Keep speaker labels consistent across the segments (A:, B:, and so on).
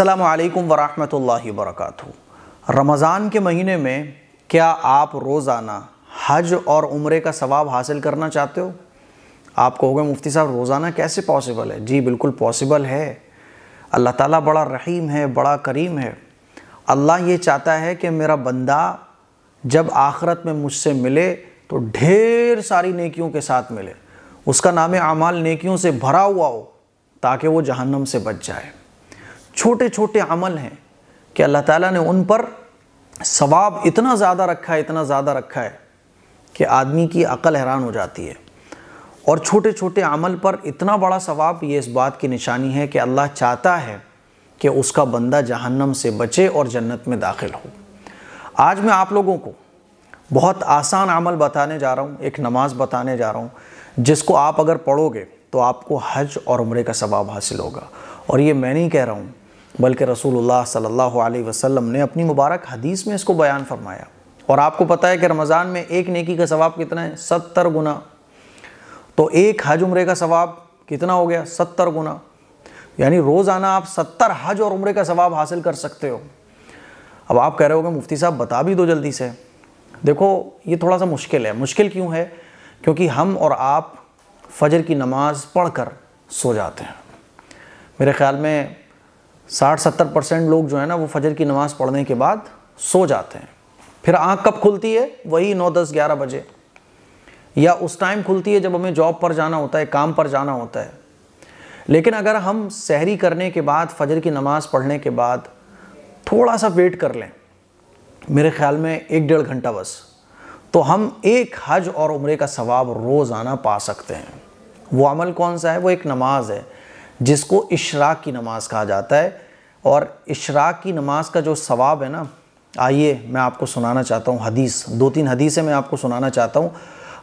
A: अल्लाम वरहमल वरक रमज़ान के महीने में क्या आप रोज़ाना हज और उम्र का सवाब हासिल करना चाहते हो आप कहोगे मुफ्ती साहब रोज़ाना कैसे पॉसिबल है जी बिल्कुल पॉसिबल है अल्लाह ताला बड़ा रहीम है बड़ा करीम है अल्लाह ये चाहता है कि मेरा बंदा जब आखरत में मुझसे मिले तो ढेर सारी नेकियों के साथ मिले उसका नाम अमाल नेकियों से भरा हुआ हो ताकि वो जहन्नम से बच जाए छोटे छोटे अमल हैं कि अल्लाह ताला ने उन पर सवाब इतना ज़्यादा रखा है इतना ज़्यादा रखा है कि आदमी की अकल हैरान हो जाती है और छोटे छोटे अमल पर इतना बड़ा सवाब ये इस बात की निशानी है कि अल्लाह चाहता है कि उसका बंदा जहन्नम से बचे और जन्नत में दाखिल हो आज मैं आप लोगों को बहुत आसान अमल बताने जा रहा हूँ एक नमाज बताने जा रहा हूँ जिसको आप अगर पढ़ोगे तो आपको हज और उम्र का सवाब हासिल होगा और ये मैं नहीं कह रहा हूँ बल्कि रसूलुल्लाह सल्लल्लाहु अलैहि वसल्लम ने अपनी मुबारक हदीस में इसको बयान फरमाया और आपको पता है कि रमज़ान में एक नेकी का सवाब कितना है सत्तर गुना तो एक हज उम्र का सवाब कितना हो गया सत्तर गुना यानी रोज़ाना आप सत्तर हज और उम्र का सवाब हासिल कर सकते हो अब आप कह रहे हो कि मुफ्ती साहब बता भी दो जल्दी से देखो ये थोड़ा सा मुश्किल है मुश्किल क्यों है क्योंकि हम और आप फजर की नमाज़ पढ़ कर सो जाते हैं मेरे ख़्याल में साठ सत्तर परसेंट लोग जो है ना वो फजर की नमाज़ पढ़ने के बाद सो जाते हैं फिर आँख कब खुलती है वही नौ दस ग्यारह बजे या उस टाइम खुलती है जब हमें जॉब पर जाना होता है काम पर जाना होता है लेकिन अगर हम सहरी करने के बाद फजर की नमाज़ पढ़ने के बाद थोड़ा सा वेट कर लें मेरे ख्याल में एक डेढ़ घंटा बस तो हम एक हज और उम्र का सवाब रोज़ाना पा सकते हैं वो अमल कौन सा है वो एक नमाज है जिसको इशराक की नमाज़ कहा जाता है और इशराक की नमाज़ का जो सवाब है ना आइए मैं आपको सुनाना चाहता हूँ हदीस दो तीन हदीसें मैं आपको सुनाना चाहता हूँ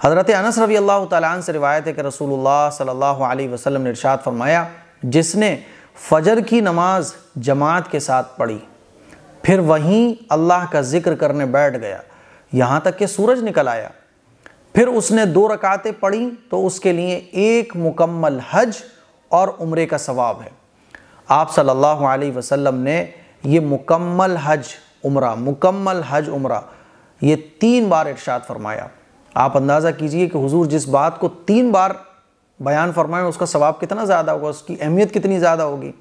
A: हज़रत अनस रवी अल्लाह तन से रिवायत है कि रसूल सल्ला वसलम ने इरशाद फरमाया जिसने फ़जर की नमाज जमात के साथ पढ़ी फिर वहीं अल्लाह का ज़िक्र करने बैठ गया यहाँ तक कि सूरज निकल आया फिर उसने दो रकातें पढ़ी तो उसके लिए एक मुकम्मल हज और उम्र का सवाब है आप सल्लल्लाहु अलैहि वसल्लम ने ये मुकम्मल हज उम्र मुकम्मल हज उम्र ये तीन बार इरशाद फरमाया आप अंदाज़ा कीजिए कि हुजूर जिस बात को तीन बार बयान फरमाए उसका सवाब कितना ज़्यादा होगा उसकी अहमियत कितनी ज़्यादा होगी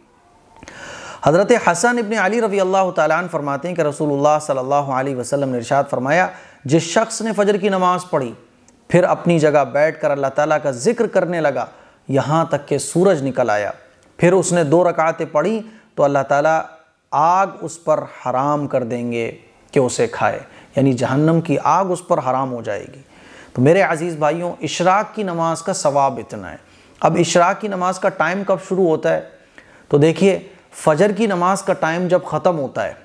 A: हज़रत हसन इबन अली रवी अल्लाह ताली फरमाते हैं कि रसूलुल्लाह सल्लल्लाहु अलैहि वसल्लम ने इरशाद फरमाया जिस शख्स ने फजर की नमाज़ पढ़ी फिर अपनी जगह बैठ कर अल्लाह ताली का जिक्र करने लगा यहाँ तक के सूरज निकल आया फिर उसने दो रकातें पढ़ी तो अल्लाह ताला आग उस पर हराम कर देंगे कि उसे खाए यानी जहन्नम की आग उस पर हराम हो जाएगी तो मेरे अज़ीज़ भाइयों इशराक की नमाज़ का सवाब इतना है अब इशराक की नमाज़ का टाइम कब शुरू होता है तो देखिए फ़जर की नमाज़ का टाइम जब ख़त्म होता है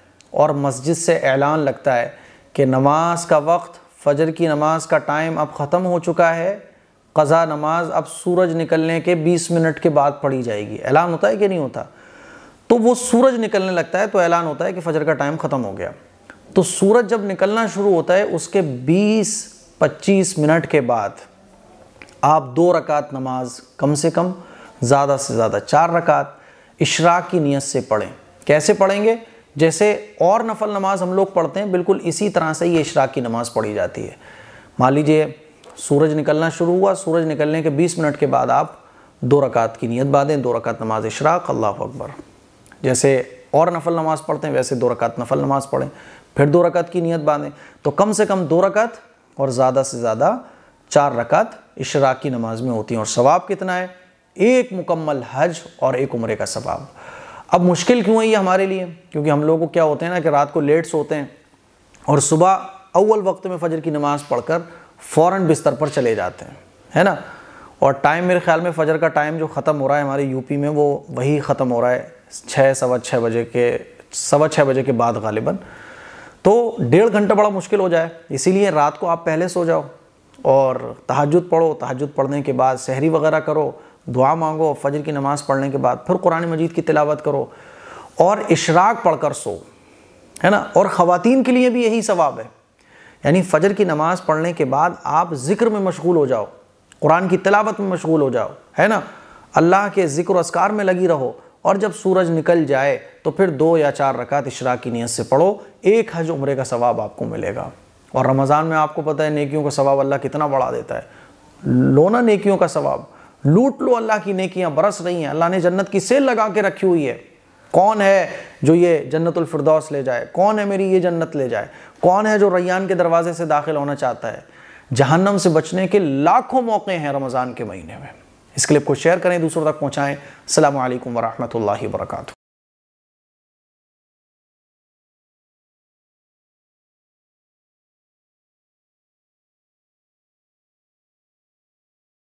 A: और मस्जिद से ऐलान लगता है कि नमाज का वक्त फ़जर की नमाज का टाइम अब ख़त्म हो चुका है क़ज़ा नमाज अब सूरज निकलने के 20 मिनट के बाद पढ़ी जाएगी ऐलान होता है कि नहीं होता तो वो सूरज निकलने लगता है तो ऐलान होता है कि फजर का टाइम ख़त्म हो गया तो सूरज जब निकलना शुरू होता है उसके 20-25 मिनट के बाद आप दो रकात नमाज कम से कम ज़्यादा से ज़्यादा चार रकात इशराक की नीयत से पढ़ें कैसे पढ़ेंगे जैसे और नफल नमाज हम लोग पढ़ते हैं बिल्कुल इसी तरह से ये इशराक की नमाज पढ़ी जाती है मान लीजिए सूरज निकलना शुरू हुआ सूरज निकलने के 20 मिनट के बाद आप दो रकात की नीयत बाँधें दो रकात नमाज इशराक अल्लाह अकबर जैसे और नफल नमाज पढ़ते हैं वैसे दो रकात नफल नमाज पढ़ें फिर दो रकात की नीयत बाँधें तो कम से कम दो रकात और ज़्यादा से ज़्यादा चार रकात इशराक की नमाज में होती हैं और सवाब कितना है एक मुकम्मल हज और एक उम्र का सवाब अब मुश्किल क्यों है ये हमारे लिए क्योंकि हम लोगों को क्या होते हैं ना कि रात को लेट सोते हैं और सुबह अव्वल वक्त में फजर की नमाज़ पढ़कर फ़ौर बिस्तर पर चले जाते हैं है ना और टाइम मेरे ख्याल में फ़जर का टाइम जो ख़त्म हो रहा है हमारे यूपी में वो वही ख़त्म हो रहा है छः सवा छः बजे के सवा छः बजे के बाद गालिबा तो डेढ़ घंटा बड़ा मुश्किल हो जाए इसीलिए रात को आप पहले सो जाओ और तहजद पढ़ो तहजद पढ़ने के बाद शहरी वगैरह करो दुआ मांगो फजर की नमाज़ पढ़ने के बाद फिर कुरान मजीद की तिलावत करो और इशराक पढ़कर सो है ना और ख़वान के लिए भी यही सवाब है यानी फ़जर की नमाज़ पढ़ने के बाद आप ज़िक्र में मशगूल हो जाओ कुरान की तलावत में मशगूल हो जाओ है ना अल्लाह के ज़िक्र असकार में लगी रहो और जब सूरज निकल जाए तो फिर दो या चार रकात इशरा की नीयत से पढ़ो एक हज उम्र का सवाब आपको मिलेगा और रमज़ान में आपको पता है नेकियों का सवाब अल्लाह कितना बढ़ा देता है लो ना नेकियों का सवाब लूट लो अल्लाह की नेकियां बरस रही हैं अल्लाह ने जन्नत की सेल लगा के रखी हुई है कौन है जो ये जन्नतफरदौस ले जाए कौन है मेरी ये जन्नत ले जाए कौन है जो रैयान के दरवाजे से दाखिल होना चाहता है जहन्नम से बचने के लाखों मौके हैं रमज़ान के महीने में इस क्लिप को शेयर करें दूसरों तक पहुँचाएँ अल्लाम वरहमल वर्का